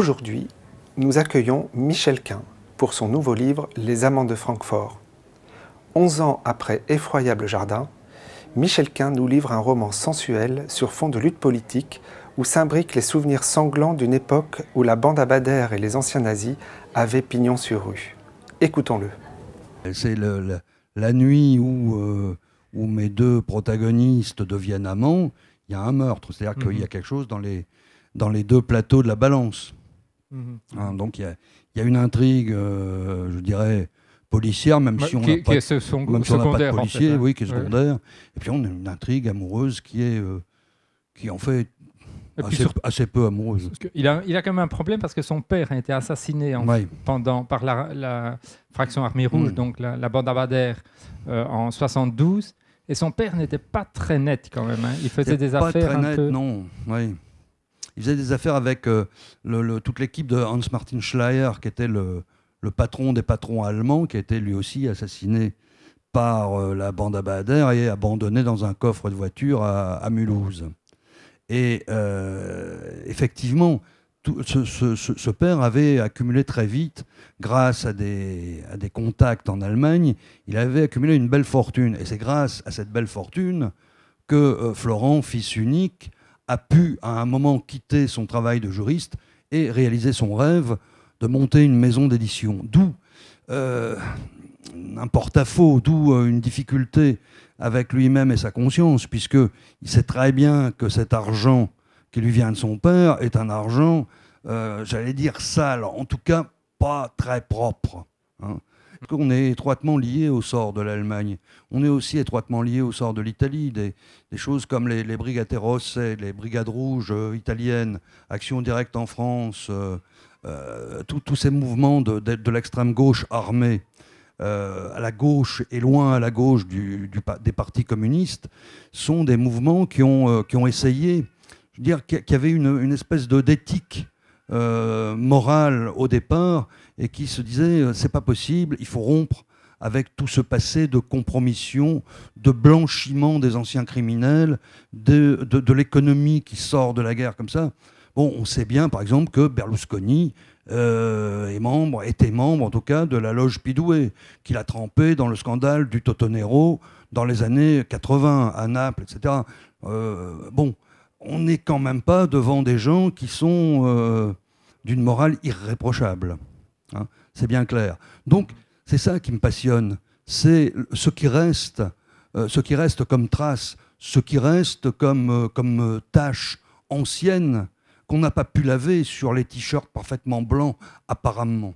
Aujourd'hui, nous accueillons Michel Quint pour son nouveau livre Les Amants de Francfort. Onze ans après Effroyable Jardin, Michel Quint nous livre un roman sensuel sur fond de lutte politique où s'imbriquent les souvenirs sanglants d'une époque où la bande à et les anciens nazis avaient pignon sur rue. Écoutons-le. C'est la nuit euh, où, mes deux protagonistes deviennent amants, il y a un meurtre. C'est-à-dire qu'il y a mhm. quelque chose dans les deux plateaux de la balance. Mhm. Hein, donc il y, a, une intrigue, euh, je dirais, policière, bah, même si on n'a pas, pas de policier, hein. oui, qui est secondaire. Et puis on a une intrigue amoureuse qui est, euh, qui en fait Assez, assez, peu amoureuse. Il a, il a quand même un problème parce que son père a été assassiné en pendant, par la, fraction Armée Rouge, mm. donc la, la bande Abadère, euh, en 72. Et son père n'était pas très net quand même. Hein. Il faisait des pas affaires. Très net, non. Oui il faisait des affaires avec euh, toute l'équipe de Hans-Martin Schleyer, qui était le, patron des patrons allemands, qui a été lui aussi assassiné par euh, la bande à et abandonné dans un coffre de voiture à, Mulhouse. Et euh, effectivement, ce, père avait accumulé très vite, grâce à des, contacts en Allemagne, il avait accumulé une belle fortune. Et c'est grâce à cette belle fortune que Florent, fils unique, a pu à un moment quitter son travail de juriste et réaliser son rêve de monter une maison d'édition. D'où euh, un porte-à-faux, d'où euh, une difficulté avec lui-même et sa conscience, puisque il sait très bien que cet argent qui lui vient de son père est un argent, euh, j'allais dire sale, en tout cas pas très propre. Hein. On est étroitement lié au sort de l'Allemagne. On est aussi étroitement lié au sort de l'Italie. Des, choses comme les, les Rosse, les Brigades Rouges euh, italiennes, Action directe en France, euh, euh, tous ces mouvements de, l'extrême gauche armée. à la gauche et loin à la gauche des partis communistes sont des mouvements qui ont, essayé, je veux dire, qui, avaient une, une espèce d'éthique euh, morale au départ et qui se disait euh, c'est pas possible, il faut rompre avec tout ce passé de compromission, de blanchiment des anciens criminels, de, l'économie qui sort de la guerre comme ça. Bon, on sait bien, par exemple, que Berlusconi euh, est membre, était membre, en tout cas, de la loge Pidoué, qu'il a trempé dans le scandale du Totonero dans les années 80 à Naples, etc. bon, on n'est quand même pas devant des gens qui sont euh, d'une morale irréprochable. Hein. c'est bien clair. Donc, c'est ça qui me passionne. C'est ce qui reste, euh, ce qui reste comme trace, ce qui reste comme, euh, comme tâche ancienne qu'on n'a pas pu laver sur les t-shirts parfaitement blancs, apparemment.